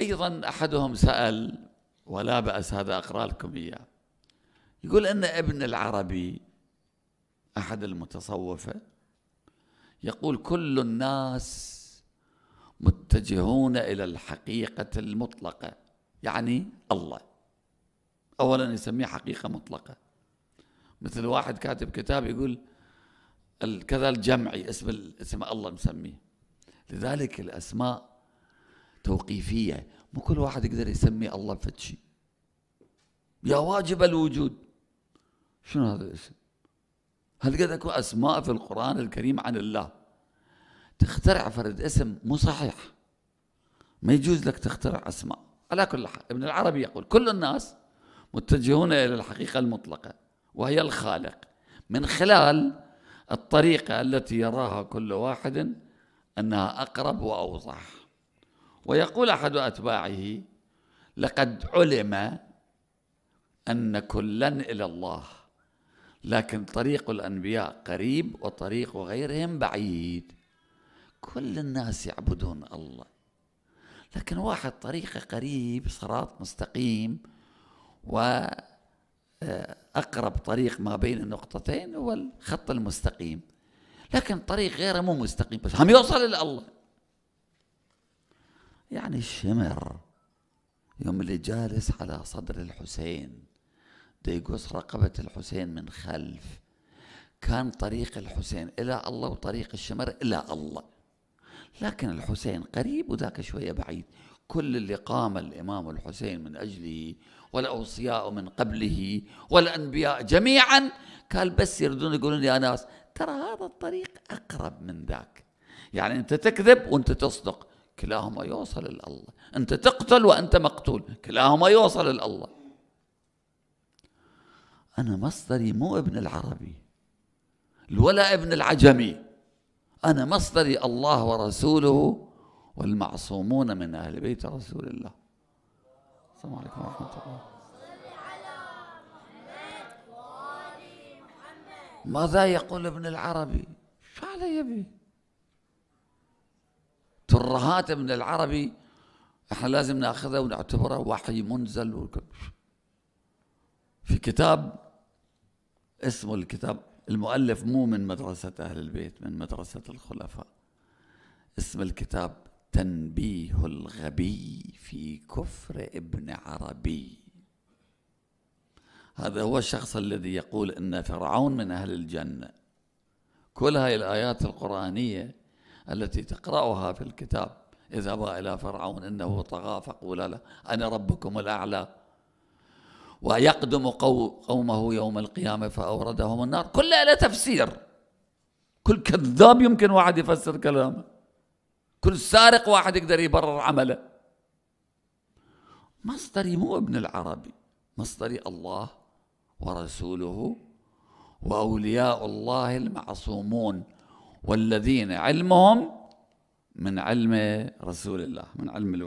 أيضا أحدهم سأل ولا بأس هذا أقرأ لكم إياه يقول أن ابن العربي أحد المتصوفة يقول كل الناس متجهون إلى الحقيقة المطلقة يعني الله أولا يسميه حقيقة مطلقة مثل واحد كاتب كتاب يقول كذا الجمعي اسم اسم الله مسميه لذلك الأسماء توقيفية مو كل واحد يقدر يسمي الله فتشي يا واجب الوجود شنو هذا الاسم هل قد اكو اسماء في القران الكريم عن الله تخترع فرد اسم مو صحيح ما يجوز لك تخترع اسماء على كل حال ابن العربي يقول كل الناس متجهون الى الحقيقه المطلقه وهي الخالق من خلال الطريقه التي يراها كل واحد انها اقرب واوضح ويقول أحد أتباعه لقد علم أن كلا إلى الله لكن طريق الأنبياء قريب وطريق غيرهم بعيد كل الناس يعبدون الله لكن واحد طريقه قريب صراط مستقيم وأقرب آه، طريق ما بين النقطتين هو الخط المستقيم لكن طريق غيره مو مستقيم بس هم يوصل إلى الله يعني الشمر يوم اللي جالس على صدر الحسين ده يقص رقبة الحسين من خلف كان طريق الحسين إلى الله وطريق الشمر إلى الله لكن الحسين قريب وذاك شوية بعيد كل اللي قام الإمام الحسين من أجله والأوصياء من قبله والأنبياء جميعا قال بس يردون يقولون يا ناس ترى هذا الطريق أقرب من ذاك يعني أنت تكذب وأنت تصدق كلاهما يوصل لله أنت تقتل وأنت مقتول كلاهما يوصل لله أنا مصدري مو ابن العربي ولا ابن العجمي أنا مصدري الله ورسوله والمعصومون من أهل بيت رسول الله السلام عليكم ورحمة الله ماذا يقول ابن العربي شو علي يبي ترهات من العربي احنا لازم ناخذها ونعتبرها وحي منزل في كتاب اسمه الكتاب المؤلف مو من مدرسة أهل البيت من مدرسة الخلفاء اسم الكتاب تنبيه الغبي في كفر ابن عربي هذا هو الشخص الذي يقول ان فرعون من اهل الجنه كل هاي الايات القرانيه التي تقرأها في الكتاب اذهبا إلى فرعون إنه طغى فقولا له أنا ربكم الأعلى ويقدم قومه يوم القيامة فأوردهم النار كلها لا تفسير كل كذاب يمكن واحد يفسر كلامه كل سارق واحد يقدر يبرر عمله مصدري مو ابن العربي مصدري الله ورسوله واولياء الله المعصومون والذين علمهم من علم رسول الله من علم الوحي